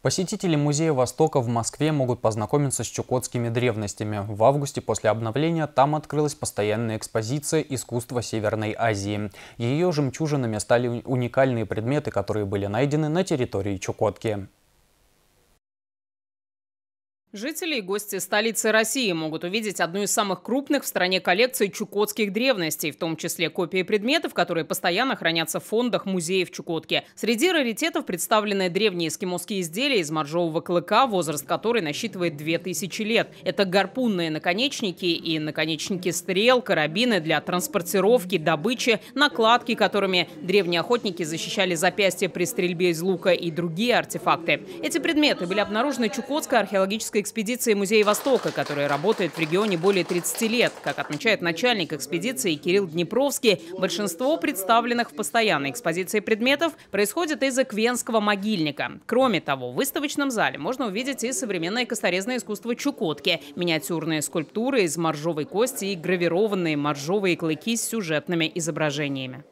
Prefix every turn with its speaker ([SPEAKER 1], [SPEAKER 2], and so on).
[SPEAKER 1] Посетители Музея Востока в Москве могут познакомиться с чукотскими древностями. В августе после обновления там открылась постоянная экспозиция искусства Северной Азии. Ее жемчужинами стали уникальные предметы, которые были найдены на территории Чукотки.
[SPEAKER 2] Жители и гости столицы России могут увидеть одну из самых крупных в стране коллекций чукотских древностей, в том числе копии предметов, которые постоянно хранятся в фондах музеев Чукотки. Среди раритетов представлены древние эскимосские изделия из моржового клыка, возраст которой насчитывает 2000 лет. Это гарпунные наконечники и наконечники стрел, карабины для транспортировки, добычи, накладки, которыми древние охотники защищали запястья при стрельбе из лука и другие артефакты. Эти предметы были обнаружены Чукотской археологической Московской экспедиции Музея Востока, которая работает в регионе более 30 лет. Как отмечает начальник экспедиции Кирилл Днепровский, большинство представленных в постоянной экспозиции предметов происходит из эквенского могильника. Кроме того, в выставочном зале можно увидеть и современное косторезное искусство Чукотки, миниатюрные скульптуры из моржовой кости и гравированные моржовые клыки с сюжетными изображениями.